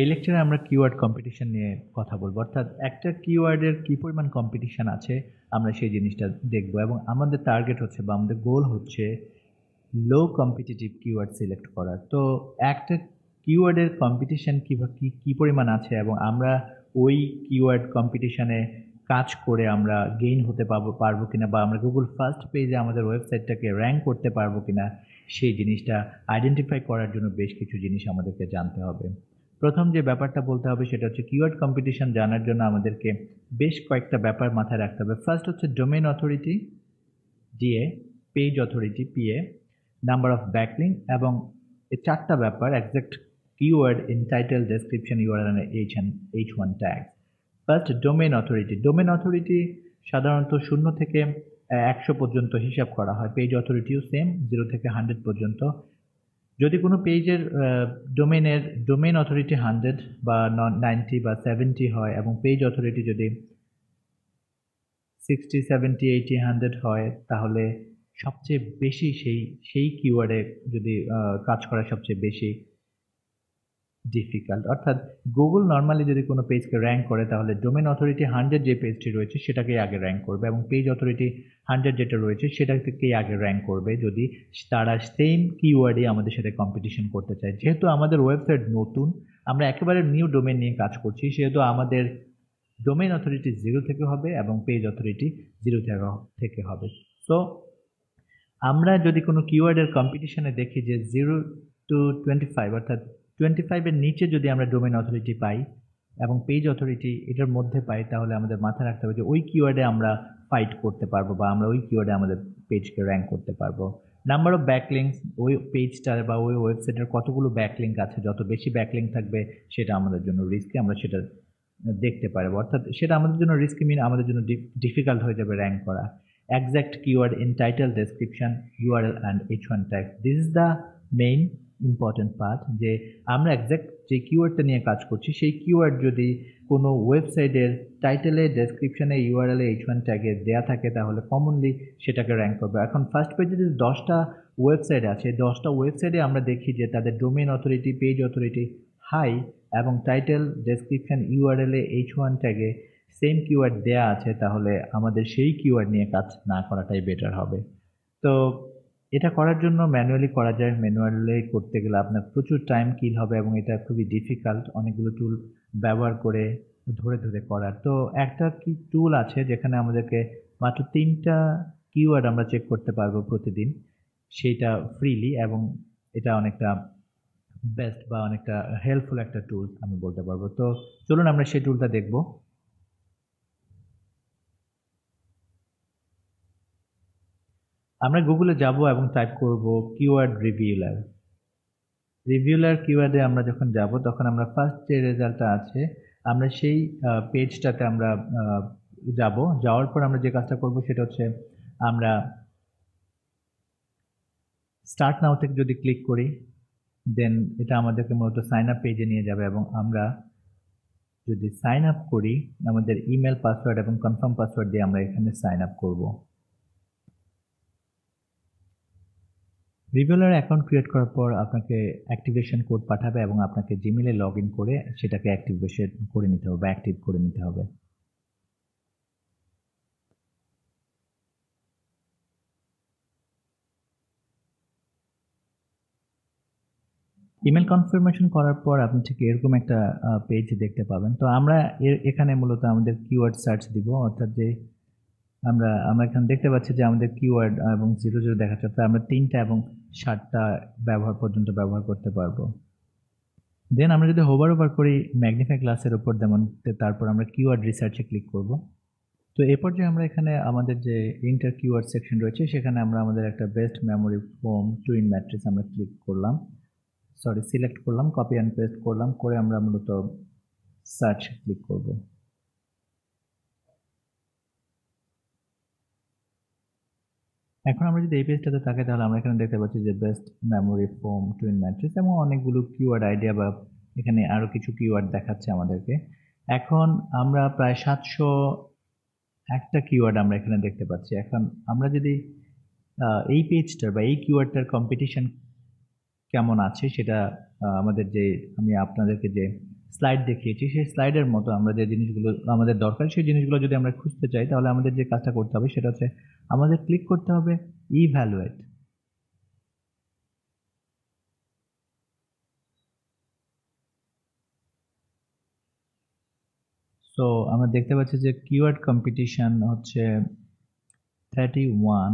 এই লেকচারে আমরা কিওয়ার্ড কম্পিটিশন নিয়ে কথা বলবো অর্থাৎ একটা কিওয়ার্ডের কী পরিমাণ কম্পিটিশান আছে আমরা সেই জিনিসটা দেখব এবং আমাদের টার্গেট হচ্ছে বা আমাদের গোল হচ্ছে লো কম্পিটিটিভ কিওয়ার্ড সিলেক্ট করার তো একটা কিওয়ার্ডের কীভাবে কী কী পরিমাণ আছে এবং আমরা ওই কিওয়ার্ড কম্পিটিশানে কাজ করে আমরা গেইন হতে পারবো পারবো কিনা বা আমরা গুগল ফার্স্ট পেজে আমাদের ওয়েবসাইটটাকে র্যাঙ্ক করতে পারবো কিনা সেই জিনিসটা আইডেন্টিফাই করার জন্য বেশ কিছু জিনিস আমাদেরকে জানতে হবে প্রথম যে ব্যাপারটা বলতে হবে সেটা হচ্ছে কিওয়ার্ড কম্পিটিশন জানার জন্য আমাদেরকে বেশ কয়েকটা ব্যাপার মাথায় রাখতে হবে ফার্স্ট হচ্ছে domain authority DA page authority PA number of backlink এবং চারটা ব্যাপার exact keyword in description description URL H N H one tag. First domain authority domain authority সাধারণত শূন্য থেকে একশো পর্যন্ত হিসাব করা হয় পেজ অথরিটিও সেম জিরো থেকে হান্ড্রেড পর্যন্ত যদি কোনো পেজের ডোমেনের ডোমেন অথরিটি হান্ড্রেড বা নাইনটি বা সেভেন্টি হয় এবং পেজ অথরিটি যদি সিক্সটি সেভেন্টি এইটি হান্ড্রেড হয় তাহলে সবচেয়ে বেশি সেই সেই কিওয়ার্ডে যদি কাজ করা সবচেয়ে বেশি ডিফিকাল্ট অর্থাৎ গুগল নর্মালি যদি কোনো পেজকে র্যাঙ্ক করে তাহলে ডোমেন অথরিটি হান্ড্রেড যে পেজটি রয়েছে সেটাকেই আগে র্যাঙ্ক করবে এবং পেজ অথরিটি হান্ড্রেড যেটা রয়েছে সেটাকেই আগে র্যাঙ্ক করবে যদি তারা সেম কিওয়ার্ডে আমাদের সাথে কম্পিটিশন করতে চায় যেহেতু আমাদের ওয়েবসাইট নতুন আমরা একেবারে নিউ ডোমেন নিয়ে কাজ করছি সেহেতু আমাদের ডোমেন অথরিটি জিরো থেকে হবে এবং পেজ অথরিটি জিরো থেকে হবে সো আমরা যদি কোনো কিওয়ার্ডের কম্পিটিশনে দেখি যে জিরো টু টোয়েন্টি ফাইভ অর্থাৎ টোয়েন্টি ফাইভের নিচে যদি আমরা ডোমেন অথরিটি পাই এবং পেজ অথরিটি এটার মধ্যে পাই তাহলে আমাদের মাথায় রাখতে হবে যে ওই কিওয়ার্ডে আমরা ফাইট করতে পারবো বা আমরা ওই কিওয়ার্ডে আমাদের পেজকে র্যাঙ্ক করতে পারবো নাম্বার অফ ব্যাকলিংস ওই পেজটার বা ওই ওয়েবসাইটের কতগুলো ব্যাকলিঙ্ক আছে যত বেশি ব্যাকলিঙ্ক থাকবে সেটা আমাদের জন্য রিস্কি আমরা সেটা দেখতে পারবো অর্থাৎ সেটা আমাদের জন্য রিস্কি মিন আমাদের জন্য ডিফিকাল্ট হয়ে যাবে র্যাঙ্ক করা keyword in title description URL and H one type this is the main important part যে আমরা একজ্যাক্ট যে কিওয়ার্ডটা নিয়ে কাজ করছি সেই কিওয়ার্ড যদি কোনো ওয়েবসাইটের টাইটেলে ডেসক্রিপশানে ইউআরএলে এইচ ওয়ান ট্যাগে দেওয়া থাকে তাহলে কমনলি সেটাকে র্যাঙ্ক করবে এখন ফার্স্ট পেজে যদি দশটা ওয়েবসাইট আছে দশটা ওয়েবসাইটে আমরা দেখি যে তাদের domain authority page authority high এবং টাইটেল ডেসক্রিপশান ইউআরএলে এইচ ওয়ান ট্যাগে সেম কিওয়ার্ড দেওয়া আছে তাহলে আমাদের সেই কিওয়ার্ড নিয়ে কাজ না করাটাই বেটার হবে তো এটা করার জন্য ম্যানুয়ালি করা যায় ম্যানুয়ালি করতে গেলে আপনার প্রচুর টাইম কিল হবে এবং এটা খুবই ডিফিকাল্ট অনেকগুলো টুল ব্যবহার করে ধরে ধরে করার তো একটা কি টুল আছে যেখানে আমাদেরকে মাত্র তিনটা কিওয়ার্ড আমরা চেক করতে পারবো প্রতিদিন সেইটা ফ্রিলি এবং এটা অনেকটা বেস্ট বা অনেকটা হেল্পফুল একটা টুল আমি বলতে পারবো তো চলুন আমরা সেই টুলটা দেখবো আমরা গুগলে যাব এবং টাইপ করব কিওয়ার্ড রিভিউলার রিভিউলার কিওয়ার্ডে আমরা যখন যাব তখন আমরা ফার্স্ট যে রেজাল্টটা আছে আমরা সেই পেজটাতে আমরা যাব যাওয়ার পর আমরা যে কাজটা করব সেটা হচ্ছে আমরা স্টার্ট নাও থেকে যদি ক্লিক করি দেন এটা আমাদেরকে মূলত সাইন আপ পেজে নিয়ে যাবে এবং আমরা যদি সাইন আপ করি আমাদের ইমেল পাসওয়ার্ড এবং কনফার্ম পাসওয়ার্ড দিয়ে আমরা এখানে সাইন আপ করবো রিভিউলার অ্যাকাউন্ট ক্রিয়েট করার পর আপনাকে অ্যাক্টিভেশন কোড পাঠাবে এবং আপনাকে জিমেলে লগ ইন করে সেটাকে অ্যাক্টিভেশন করে নিতে হবে অ্যাক্টিভ করে নিতে হবে ইমেল কনফার্মেশন করার পর আপনি ঠিক এরকম একটা পেজ দেখতে পাবেন তো আমরা এখানে মূলত আমাদের কিওয়ার্ড সার্চ দিব অর্থাৎ যে আমরা আমরা এখানে দেখতে পাচ্ছি যে আমাদের কিওয়ার্ড এবং জিরো জিরো দেখাচ্ছে তাই আমরা তিনটা এবং ষাটটা ব্যবহার পর্যন্ত ব্যবহার করতে পারবো দেন আমরা যদি হোবার ওভার করি ম্যাগনিফাই ক্লাসের ওপর যেমন তারপর আমরা কিওয়ার্ড রিসার্চে ক্লিক করব তো এ পর্যায়ে আমরা এখানে আমাদের যে ইন্টার কিওয়ার্ড সেকশন রয়েছে সেখানে আমরা আমাদের একটা best memory foam twin mattress আমরা ক্লিক করলাম সরি সিলেক্ট করলাম কপি অ্যান্ড পেস্ট করলাম করে আমরা মূলত সার্চ ক্লিক করবো এখন আমরা যদি এই পেজটাতে থাকি তাহলে আমরা এখানে দেখতে পাচ্ছি যে best memory foam twin mattress এবং অনেকগুলো কিওয়ার্ড আইডিয়া বা এখানে আরও কিছু কিওয়ার্ড দেখাচ্ছে আমাদেরকে এখন আমরা প্রায় সাতশো একটা কিওয়ার্ড আমরা এখানে দেখতে পাচ্ছি এখন আমরা যদি এই পেজটার বা এই কিওয়ার্ডটার কম্পিটিশন কেমন আছে সেটা আমাদের যে আমি আপনাদেরকে যে স্লাইড দেখিয়েছি সেই স্লাইডের মতো আমরা যে জিনিসগুলো আমাদের দরকার সেই জিনিসগুলো যদি আমরা খুঁজতে চাই তাহলে আমাদের যে কাজটা করতে হবে সেটা হচ্ছে আমাদের ক্লিক করতে হবে ইভ্যালুয়েট সো আমরা দেখতে পাচ্ছি যে কিওয়ার্ড কম্পিটিশান হচ্ছে থার্টি ওয়ান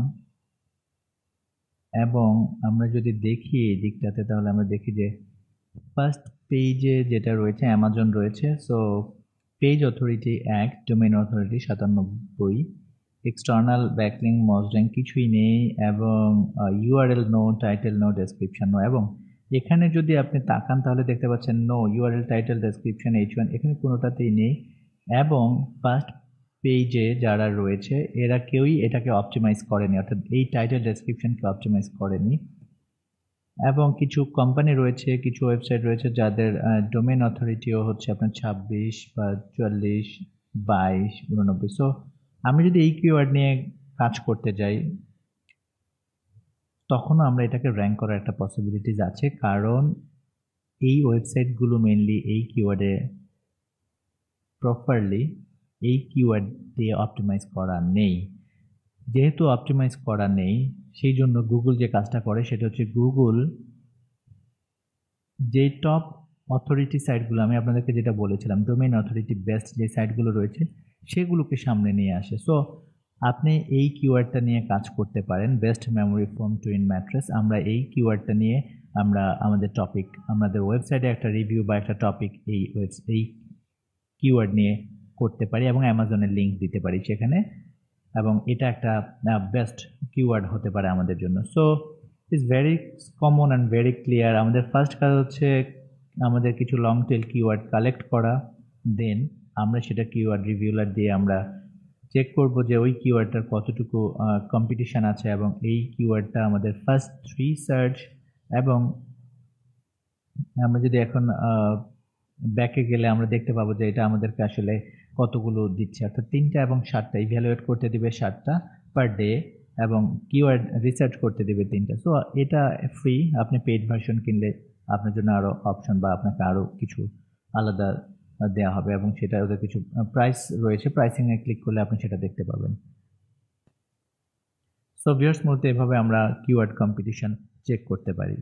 এবং আমরা যদি দেখি এই দিকটাতে তাহলে আমরা দেখি যে ফার্স্ট পেজে যেটা রয়েছে অ্যামাজন রয়েছে সো পেজ অথরিটি অ্যাক্ট ডোমেন অথরিটি সাতানব্বই এক্সটার্নাল ব্যাকলিং মজলিং কিছুই নেই এবং URL no title no description no এবং এখানে যদি আপনি তাকান তাহলে দেখতে পাচ্ছেন no URL title description H one এখানে কোনোটাতেই নেই এবং ফার্স্ট পেজে যারা রয়েছে এরা কেউই এটাকে অপটিমাইজ করেনি অর্থাৎ এই টাইটেল ডেসক্রিপশনকে অপটিমাইজ করেনি এবং কিছু কোম্পানি রয়েছে কিছু ওয়েবসাইট রয়েছে যাদের ডোমেন অথরিটিও হচ্ছে আপনার ছাব্বিশ বা চুয়াল্লিশ বাইশ উননব্বই সো আমি যদি এই কিওয়ার্ড নিয়ে কাজ করতে যাই তখনও আমরা এটাকে র্যাঙ্ক করার একটা পসিবিলিটিস আছে কারণ এই ওয়েবসাইটগুলো মেনলি এই কিওয়ার্ডে প্রপারলি এই কিওয়ার্ড দিয়ে অপটিমাইজ করা নেই যেহেতু অপটিমাইজ করা নেই সেই জন্য গুগল যে কাজটা করে সেটা হচ্ছে গুগল যে টপ অথরিটি সাইটগুলো আমি আপনাদেরকে যেটা বলেছিলাম ডোমেন অথরিটি বেস্ট যে সাইটগুলো রয়েছে সেগুলোকে সামনে নিয়ে আসে সো আপনি এই কিওয়ার্ডটা নিয়ে কাজ করতে পারেন best memory foam twin mattress আমরা এই কিওয়ার্ডটা নিয়ে আমরা আমাদের টপিক আমাদের ওয়েবসাইটে একটা রিভিউ বা একটা টপিক এই এই কিওয়ার্ড নিয়ে করতে পারি এবং অ্যামাজনের লিঙ্ক দিতে পারি সেখানে এবং এটা একটা বেস্ট কিওয়ার্ড হতে পারে আমাদের জন্য so it's very common and very clear আমাদের ফার্স্ট কাজ হচ্ছে আমাদের কিছু লং টেল কিওয়ার্ড কালেক্ট করা দেন আমরা সেটা কিওয়ার্ড রিভিউলার দিয়ে আমরা চেক করব যে ওই কিওয়ার্ডটার কতটুকু কম্পিটিশান আছে এবং এই কিওয়ার্ডটা আমাদের ফার্স্ট থ্রি সার্চ এবং আমরা যদি এখন ব্যাকে গেলে আমরা দেখতে পাবো যে এটা আমাদেরকে আসলে কতগুলো দিচ্ছে অর্থাৎ তিনটা এবং সাতটা ইভ্যালুয়েট করতে দিবে সাতটা পার ডে এবং কিওয়ার্ড রিসার্চ করতে দিবে তিনটা সো এটা ফ্রি আপনি পেইড ভার্সন কিনলে আপনার জন্য আরও অপশন বা আপনাকে আরও কিছু আলাদা দেওয়া হবে এবং সেটা ওদের কিছু প্রাইস রয়েছে প্রাইসিংয়ে ক্লিক করলে আপনি সেটা দেখতে পাবেন সো ভিউয়ার্স মধ্যে এভাবে আমরা কিওয়ার্ড কম্পিটিশন চেক করতে পারি